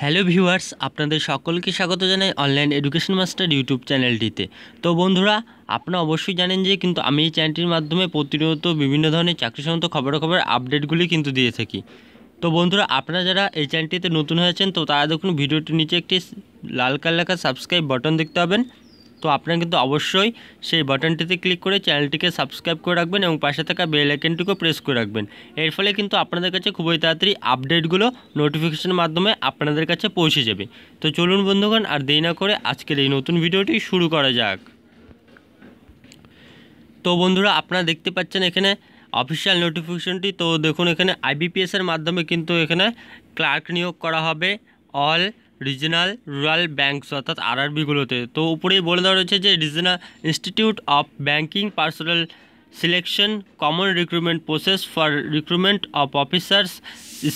hello viewers আপনাদের সকলকে স্বাগত জানাই অনলাইন এডুকেশন মাস্টার ইউটিউব চ্যানেলটিতে তো বন্ধুরা আপনারা অবশ্যই জানেন যে কিন্তু আমি এই চ্যানেলটির মাধ্যমে প্রতিনিয়ত বিভিন্ন ধরনের চাকরি সংক্রান্ত খবরাখবর আপডেটগুলি কিন্তু দিয়ে থাকি তো বন্ধুরা আপনারা যারা এই চ্যানেলটিতে নতুন হয়েছেন তো তারা দেখুন ভিডিওটির নিচে একটি লাল কালার সাবস্ক্রাইব বটন দেখতে পাবেন তো আপনারা কিন্তু অবশ্যই সেই বাটনটিতে ক্লিক করে চ্যানেলটিকে সাবস্ক্রাইব করে রাখবেন এবং পাশে থাকা বেল আইকনটিকেও প্রেস করে রাখবেন এর ফলে কিন্তু আপনাদের কাছে খুবই তাড়াতাড়ি আপডেটগুলো নোটিফিকেশনের মাধ্যমে আপনাদের কাছে পৌঁছে যাবে তো চলুন বন্ধুগণ আর দেরি না করে আজকের এই নতুন ভিডিওটি শুরু করা যাক তো বন্ধুরা আপনারা দেখতে পাচ্ছেন এখানে অফিসিয়াল নোটিফিকেশনটি তো দেখুন এখানে আইবিপিএসের মাধ্যমে কিন্তু এখানে ক্লার্ক নিয়োগ করা হবে অল রিজনাল রুরাল ব্যাঙ্কস অর্থাৎ আরআরবিগুলোতে তো উপরেই বলে দেওয়া রয়েছে যে regional institute of banking personnel selection common recruitment process for recruitment of officers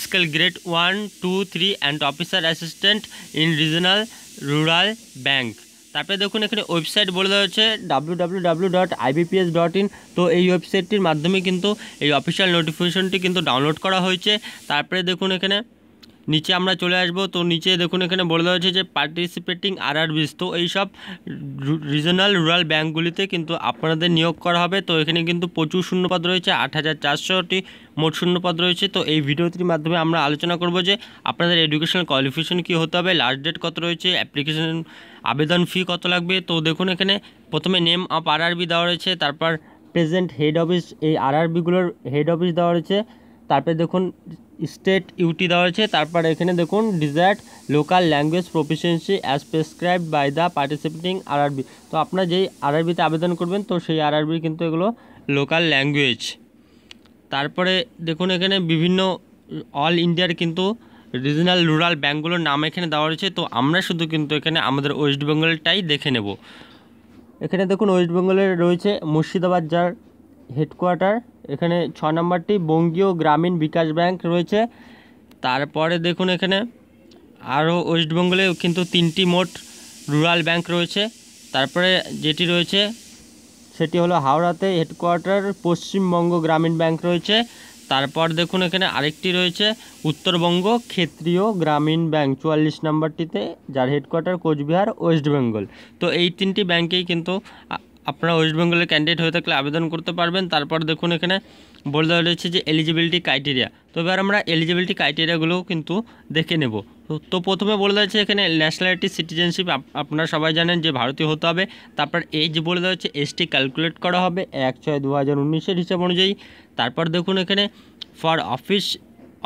scale grade one two three and officer assistant in regional rural bank তারপরে দেখুন এখানে ওয়েবসাইট বলে দেওয়া হচ্ছে ডাব্লিউ তো এই ওয়েবসাইটটির মাধ্যমে কিন্তু এই অফিসিয়াল নোটিফিকেশনটি কিন্তু ডাউনলোড করা হয়েছে তারপরে দেখুন এখানে নিচে আমরা চলে আসব তো নিচে দেখুন এখানে বলে দেওয়া হয়েছে যে পার্টিসিপেটিং আর তো এইসব রিজনাল রুরাল ব্যাঙ্কগুলিতে কিন্তু আপনাদের নিয়োগ করা হবে তো এখানে কিন্তু প্রচুর শূন্যপদ রয়েছে আট হাজার চারশোটি মোট শূন্যপদ রয়েছে তো এই ভিডিওটির মাধ্যমে আমরা আলোচনা করব যে আপনাদের এডুকেশনাল কোয়ালিফিকেশন কী হতে হবে লাস্ট ডেট কত রয়েছে অ্যাপ্লিকেশন আবেদন ফি কত লাগবে তো দেখুন এখানে প্রথমে নেম অফ আর দেওয়া রয়েছে তারপর প্রেজেন্ট হেড অফিস এই আর বিগুলোর হেড অফিস দেওয়া রয়েছে তারপরে দেখুন স্টেট ইউটি দেওয়া হয়েছে তারপর এখানে দেখুন desired local language proficiency as prescribed by the participating RRB তো আপনার যেই আরআরবিতে আবেদন করবেন তো সেই আরআরবি কিন্তু এগুলো লোকাল ল্যাঙ্গুয়েজ তারপরে দেখুন এখানে বিভিন্ন অল ইন্ডিয়ার কিন্তু রিজনাল রুরাল ব্যাঙ্কগুলোর নাম এখানে দেওয়া রয়েছে তো আমরা শুধু কিন্তু এখানে আমাদের ওয়েস্ট বেঙ্গলটাই দেখে নেব এখানে দেখুন ওয়েস্ট বেঙ্গলের রয়েছে মুর্শিদাবাদ যার হেডকোয়ার্টার এখানে ছ নম্বরটি বঙ্গীয় গ্রামীণ বিকাশ ব্যাংক রয়েছে তারপরে দেখুন এখানে আরও ওয়েস্টবেঙ্গলে কিন্তু তিনটি মোট রুরাল ব্যাংক রয়েছে তারপরে যেটি রয়েছে সেটি হলো হাওড়াতে হেডকোয়ার্টার পশ্চিমবঙ্গ গ্রামীণ ব্যাংক রয়েছে তারপর দেখুন এখানে আরেকটি রয়েছে উত্তরবঙ্গ ক্ষেত্রীয় গ্রামীণ ব্যাংক চুয়াল্লিশ নম্বরটিতে যার হেডকোয়ার্টার কোচবিহার ওয়েস্ট বেঙ্গল তো এই তিনটি ব্যাংকেই কিন্তু আপনারা ওয়েস্ট বেঙ্গলের ক্যান্ডিডেট হয়ে থাকলে আবেদন করতে পারবেন তারপর দেখুন এখানে বলে দেওয়া রয়েছে যে এলিজিবিলিটি ক্রাইটেরিয়া তো এবার আমরা এলিজিবিলিটি ক্রাইটেরিয়াগুলোও কিন্তু দেখে নেব তো প্রথমে বলে দেওয়া হচ্ছে এখানে ন্যাশনালিটি সিটিজেনশিপ আপনারা সবাই জানেন যে ভারতীয় হতে হবে তারপর এজ বলে দেওয়া হচ্ছে এসটি ক্যালকুলেট করা হবে এক ছয় দু হাজার উনিশের হিসাব অনুযায়ী তারপর দেখুন এখানে ফর অফিস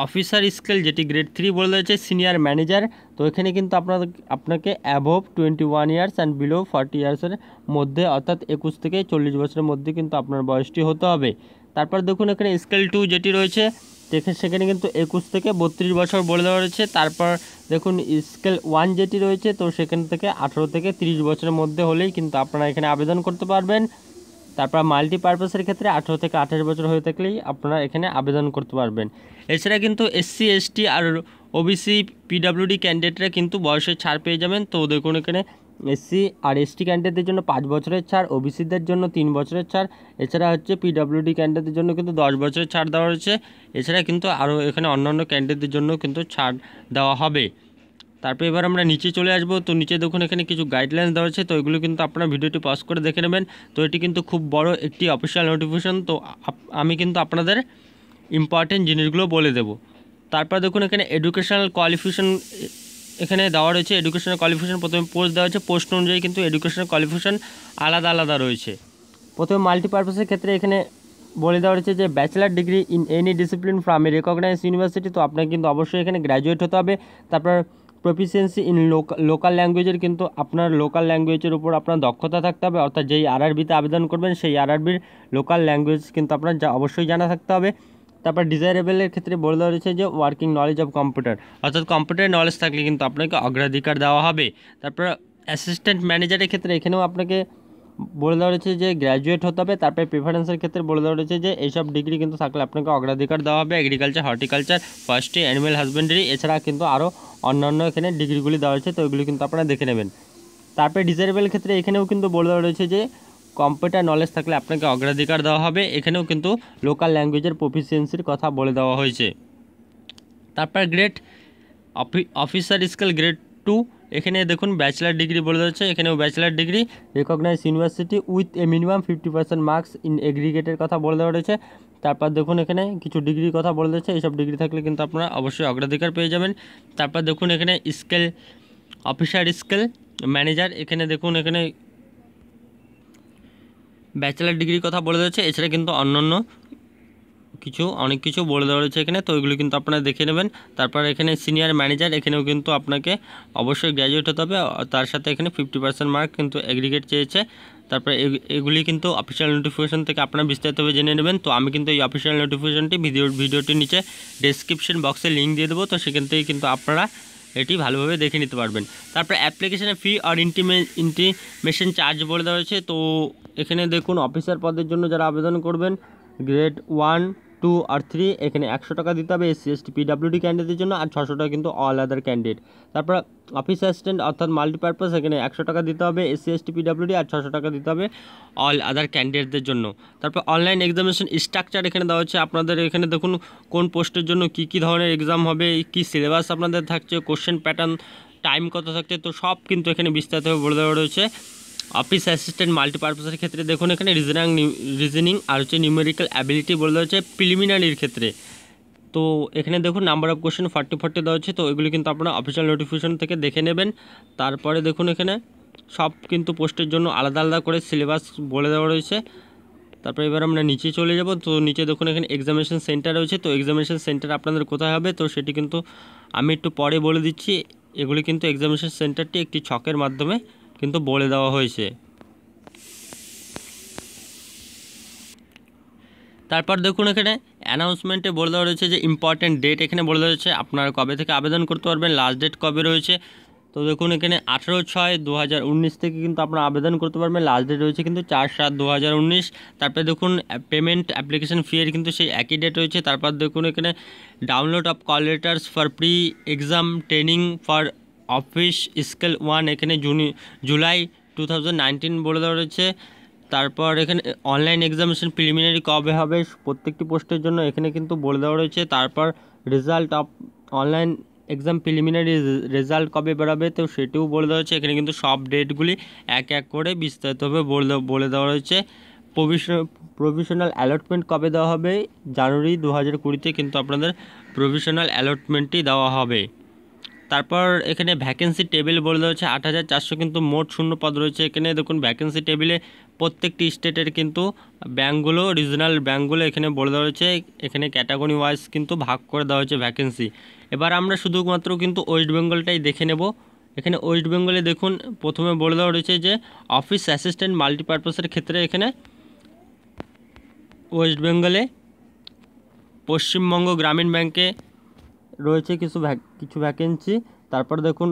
অফিসার স্কেল যেটি গ্রেড থ্রি বলে রয়েছে সিনিয়র ম্যানেজার তো এখানে কিন্তু আপনার আপনাকে above twenty one years and below forty ইয়ার্সের মধ্যে অর্থাৎ একুশ থেকে চল্লিশ বছরের মধ্যে কিন্তু আপনার বয়সটি হতে হবে তারপর দেখুন এখানে স্কেল টু যেটি রয়েছে সেখানে কিন্তু একুশ থেকে বত্রিশ বছর বলে দেওয়া রয়েছে তারপর দেখুন স্কেল ওয়ান যেটি রয়েছে তো সেখান থেকে আঠেরো থেকে তিরিশ বছরের মধ্যে হলেই কিন্তু আপনারা এখানে আবেদন করতে পারবেন তারপর মাল্টিপারপাসের ক্ষেত্রে আঠেরো থেকে আঠাশ বছর হয়ে থাকলেই আপনারা এখানে আবেদন করতে পারবেন এছাড়া কিন্তু এসসি এসটি আর ওবিসি পিডাব্লিউডি ক্যান্ডিডেটরা কিন্তু বয়সের ছাড় পেয়ে যাবেন তো ওদের কোনো এখানে এসসি আর এসটি ক্যান্ডিডেটদের জন্য পাঁচ বছরের ছাড় ওবিসিদের জন্য তিন বছরের ছাড় এছাড়া হচ্ছে পিডাব্লিউডি ক্যান্ডিডেটদের জন্য কিন্তু দশ বছরের ছাড় দেওয়া হয়েছে এছাড়া কিন্তু আরও এখানে অন্যান্য ক্যান্ডিডেটদের জন্য কিন্তু ছাড় দেওয়া হবে তারপর এবার আমরা নিচে চলে আসবো তো নিচে দেখুন এখানে কিছু গাইডলাইন দেওয়া আছে তো এগুলো কিন্তু আপনারা ভিডিওটি পজ করে দেখে নেবেন তো এটি কিন্তু খুব বড় একটি অফিসিয়াল নোটিফিকেশন তো আমি কিন্তু আপনাদের ইম্পর্টেন্ট জিনিসগুলো বলে দেব তারপর দেখুন এখানে এডুকেশনাল কোয়ালিফিকেশন এখানে দেওয়া রয়েছে এডুকেশনাল কোয়ালিফিকেশন প্রথমে পোস্ট দেওয়া হয়েছে পোস্ট অনুযায়ী কিন্তু এডুকেশনাল কোয়ালিফিকেশন আলাদা আলাদা রয়েছে প্রথমে মাল্টিপারপাসের ক্ষেত্রে এখানে বলে দেওয়া হয়েছে যে bachelor degree in any discipline from a recognise university তো আপনাকে কিন্তু অবশ্যই এখানে গ্র্যাজুয়েট হতে হবে তারপর প্রফিসিয়েন্সি ইন লোকাল লোকাল ল্যাঙ্গুয়েজের কিন্তু আপনার লোকাল ল্যাঙ্গুয়েজের উপর আপনার দক্ষতা থাকতে হবে অর্থাৎ যেই আরআরবিতে আবেদন করবেন সেই আরআরবির লোকাল ল্যাঙ্গুয়েজ কিন্তু আপনার যা অবশ্যই জানা থাকতে হবে তারপর ডিজায়ারেবলের ক্ষেত্রে বলে দেওয়া রয়েছে যে ওয়ার্কিং নলেজ অফ কম্পিউটার অর্থাৎ কম্পিউটার নলেজ থাকলে কিন্তু আপনাকে অগ্রাধিকার দেওয়া হবে তারপর অ্যাসিস্ট্যান্ট ম্যানেজারের ক্ষেত্রে এখানেও আপনাকে বলে দেওয়া হয়েছে যে গ্র্যাজুয়েট হতে হবে তারপরে প্রিফারেন্সের ক্ষেত্রে বলে দেওয়া রয়েছে যে এইসব ডিগ্রি কিন্তু থাকলে আপনাকে অগ্রাধিকার দেওয়া হবে agriculture horticulture forestry animal husbandry এছাড়া কিন্তু আরও অন্যান্য এখানে ডিগ্রিগুলি দেওয়া হয়েছে তো ওইগুলি কিন্তু আপনারা দেখে নেবেন তারপরে ডিজারেবল ক্ষেত্রে এখানেও কিন্তু বলে দেওয়া রয়েছে যে কম্পিউটার নলেজ থাকলে আপনাকে অগ্রাধিকার দেওয়া হবে এখানেও কিন্তু লোকাল ল্যাঙ্গুয়েজের প্রফিসিয়েন্সির কথা বলে দেওয়া হয়েছে তারপর grade officer scale grade two এখানে দেখুন ব্যাচেলার ডিগ্রি বলে দিচ্ছে এখানেও bachelor degree recognise university with a minimum fifty percent marks in এগ্রিগেটের কথা বলে দেওয়া রয়েছে তারপর দেখুন এখানে কিছু ডিগ্রির কথা বলে দিচ্ছে এইসব ডিগ্রি থাকলে কিন্তু আপনারা অবশ্যই অগ্রাধিকার পেয়ে যাবেন তারপর দেখুন এখানে স্কেল অফিসার স্কেল ম্যানেজার এখানে দেখুন এখানে ব্যাচেলার ডিগ্রির কথা বলে দিচ্ছে এছাড়া কিন্তু অন্যান্য কিছু অনেক কিছু বলে দেওয়া রয়েছে এখানে তো ওইগুলো কিন্তু আপনারা দেখে নেবেন তারপর এখানে সিনিয়র ম্যানেজার এখানেও কিন্তু আপনাকে অবশ্যই গ্র্যাজুয়েট হতে হবে তার সাথে এখানে ফিফটি পার্সেন্ট মার্ক কিন্তু এগ্রিগেট চেয়েছে তারপরে এগুলি কিন্তু অফিসিয়াল নোটিফিকেশান থেকে আপনারা বিস্তারিতভাবে জেনে নেবেন তো আমি কিন্তু এই অফিসিয়াল নোটিফিকেশানটি ভিডিও ভিডিওটির নিচে ডেসক্রিপশন বক্সে লিঙ্ক দিয়ে দেবো তো সেখান থেকে কিন্তু আপনারা এটি ভালোভাবে দেখে নিতে পারবেন তারপরে অ্যাপ্লিকেশানে ফি আর ইন্টিমে ইন্টিমেশন চার্জ বলে দেওয়া হয়েছে তো এখানে দেখুন অফিসার পদের জন্য যারা আবেদন করবেন গ্রেড ওয়ান টু আর থ্রি এখানে একশো টাকা দিতে হবে এসসি এসটি পিডাব্লিউডি ক্যান্ডিডেটের জন্য আর ছশো টাকা কিন্তু অল আদার ক্যান্ডিডেট তারপর অফিস অ্যাসিস্ট্যান্ট অর্থাৎ মাল্টিপারপাস এখানে একশো টাকা দিতে হবে এসসি এসটি পিডাব্লিউডি আর ছশো টাকা দিতে হবে অল আদার ক্যান্ডিডেটদের জন্য তারপর অনলাইন এক্সামিনেশন স্ট্রাকচার এখানে দেওয়া হচ্ছে আপনাদের এখানে দেখুন কোন পোস্টের জন্য কি কি ধরনের এক্সাম হবে কি সিলেবাস আপনাদের থাকছে কোশ্চেন প্যাটার্ন টাইম কত থাকছে তো সব কিন্তু এখানে বিস্তারিতভাবে বলে দেওয়া রয়েছে অফিস অ্যাসিস্ট্যান্ট মাল্টিপারপাসের ক্ষেত্রে দেখুন এখানে রিজনিং রিজনিং আর হচ্ছে নিউমেরিক্যাল অ্যাবিলিটি বলে দেওয়া হচ্ছে প্রিলিমিনারির ক্ষেত্রে তো এখানে দেখুন number of question forty forty দেওয়া হচ্ছে তো এগুলি কিন্তু আপনারা অফিসিয়াল নোটিফিকেশন থেকে দেখে নেবেন তারপরে দেখুন এখানে সব কিন্তু পোস্টের জন্য আলাদা আলাদা করে সিলেবাস বলে দেওয়া রয়েছে তারপরে এবার আমরা নিচে চলে যাব তো নিচে দেখুন এখানে এক্সামিনেশন সেন্টার রয়েছে তো এক্সামিনেশন সেন্টার আপনাদের কোথায় হবে তো সেটি কিন্তু আমি একটু পরে বলে দিচ্ছি এগুলি কিন্তু এক্সামিনেশন সেন্টারটি একটি ছকের মাধ্যমে কিন্তু বলে দেওয়া হয়েছে তারপর দেখুন এখানে অ্যানাউন্সমেন্টে বলে দেওয়া রয়েছে যে ইম্পর্ট্যান্ট ডেট এখানে বলে দেওয়া হয়েছে আপনারা কবে থেকে আবেদন করতে পারবেন লাস্ট ডেট কবে রয়েছে তো দেখুন এখানে আঠেরো ছয় দু থেকে কিন্তু আপনারা আবেদন করতে পারবেন লাস্ট ডেট রয়েছে কিন্তু চার সাত দু তারপরে দেখুন পেমেন্ট অ্যাপ্লিকেশন ফিয়ের কিন্তু সেই একই ডেট রয়েছে তারপর দেখুন এখানে download of call letters for pre exam training for office scale one এখানে জুনি জুলাই টু বলে দেওয়া রয়েছে তারপর এখানে অনলাইন এক্সামিনেশন প্রিলিমিনারি কবে হবে প্রত্যেকটি পোস্টের জন্য এখানে কিন্তু বলে দেওয়া রয়েছে তারপর result of online exam preliminary result কবে বেরোবে তো সেটিও বলে দেওয়া হয়েছে এখানে কিন্তু সব ডেটগুলি এক এক করে বিস্তারিতভাবে বলে বলে দেওয়া রয়েছে প্রভিশনাল অ্যালটমেন্ট কবে দেওয়া হবে জানুয়ারি দু হাজার কুড়িতে কিন্তু আপনাদের প্রভিশনাল অ্যালটমেন্টটি দেওয়া হবে তারপর এখানে ভ্যাকেন্সি টেবিল বলে দেওয়া হচ্ছে আট হাজার চারশো কিন্তু মোট শূন্য পদ রয়েছে এখানে দেখুন ভ্যাকেন্সি টেবিলে প্রত্যেকটি স্টেটের কিন্তু ব্যাঙ্কগুলো রিজনাল ব্যাঙ্কগুলো এখানে বলে দেওয়া হয়েছে এখানে ক্যাটাগরি ওয়াইজ কিন্তু ভাগ করে দেওয়া হয়েছে ভ্যাকেন্সি এবার আমরা শুধুমাত্র কিন্তু ওয়েস্ট বেঙ্গলটাই দেখে নেব এখানে ওয়েস্ট বেঙ্গলে দেখুন প্রথমে বলে দেওয়া রয়েছে যে অফিস অ্যাসিস্ট্যান্ট মাল্টিপারপাসের ক্ষেত্রে এখানে ওয়েস্ট বেঙ্গলে পশ্চিমবঙ্গ গ্রামীণ ব্যাংকে রয়েছে কিছু কিছু ভ্যাকেন্সি তারপর দেখুন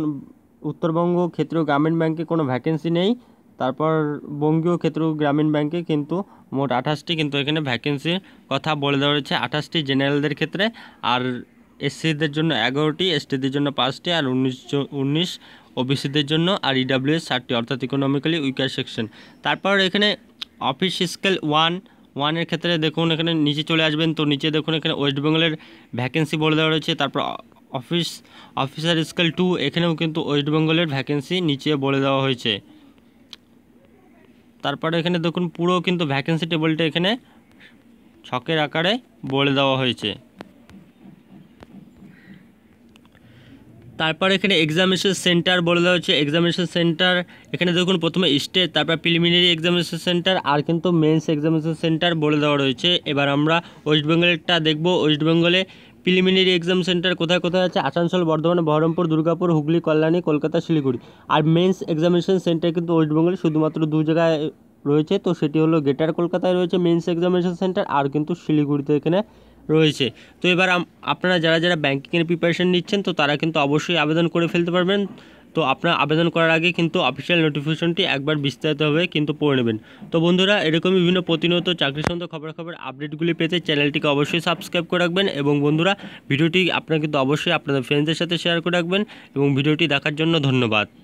উত্তরবঙ্গ ক্ষেত্র গ্রামীণ ব্যাংকে কোনো ভ্যাকেন্সি নেই তারপর বঙ্গীয় ক্ষেত্র গ্রামীণ ব্যাংকে কিন্তু মোট আঠাশটি কিন্তু এখানে ভ্যাকেন্সির কথা বলে দেওয়া রয়েছে আঠাশটি জেনারেলদের ক্ষেত্রে আর এসসিদের জন্য এগারোটি এসটিদের জন্য পাঁচটি আর উনিশ উনিশ ওবিসিদের জন্য আর ইডাব্লিউএস e ষাটটি অর্থাৎ ইকোনমিক্যালি উইকার সেকশন তারপর এখানে অফিস স্কেল ওয়ান ওয়ানের ক্ষেত্রে দেখুন এখানে নিচে চলে আসবেন তো নিচে দেখুন এখানে ওয়েস্ট বেঙ্গলের ভ্যাকেন্সি বলে দেওয়া রয়েছে তারপর অফিস অফিসার স্কেল টু এখানেও কিন্তু ওয়েস্ট বেঙ্গলের ভ্যাকেন্সি নিচে বলে দেওয়া হয়েছে তারপরে এখানে দেখুন পুরো কিন্তু ভ্যাকেন্সি টেবিলটা এখানে ছকের আকারে বলে দেওয়া হয়েছে তারপর এখানে এক্সামিনেশন সেন্টার বলে দেওয়া হচ্ছে এক্সামিনেশন সেন্টার এখানে দেখুন প্রথমে স্টেট তারপর প্রিলিমিনারি এক্সামিনেশন সেন্টার আর কিন্তু মেন্স এক্সামিনেশন সেন্টার বলে দেওয়া রয়েছে এবার আমরা ওয়েস্ট বেঙ্গলেরটা দেখব ওয়েস্ট বেঙ্গলে প্রিলিমিনারি এক্সাম সেন্টার কোথায় কোথায় আছে আসানসোল বর্ধমান বহরমপুর দুর্গাপুর হুগলি কল্যাণী কলকাতা শিলিগুড়ি আর মেন্স এক্সামিনেশন সেন্টার কিন্তু ওয়েস্টবেঙ্গলে শুধুমাত্র দু জায়গায় রয়েছে তো সেটি হলো গ্রেটার কলকাতায় রয়েছে মেন্স এক্সামিনেশন সেন্টার আর কিন্তু শিলিগুড়িতে এখানে রয়েছে তো এবার আপনারা যারা যারা ব্যাঙ্কিংয়ের প্রিপারেশান নিচ্ছেন তো তারা কিন্তু অবশ্যই আবেদন করে ফেলতে পারবেন তো আপনার আবেদন করার আগে কিন্তু অফিসিয়াল নোটিফিকেশনটি একবার বিস্তারিতভাবে কিন্তু পড়ে নেবেন তো বন্ধুরা এরকমই বিভিন্ন প্রতিনিয়ত চাকরি খবর খবরাখবর আপডেটগুলি পেতে চ্যানেলটিকে অবশ্যই সাবস্ক্রাইব করে রাখবেন এবং বন্ধুরা ভিডিওটি আপনারা কিন্তু অবশ্যই আপনাদের ফ্রেন্ডদের সাথে শেয়ার করে রাখবেন এবং ভিডিওটি দেখার জন্য ধন্যবাদ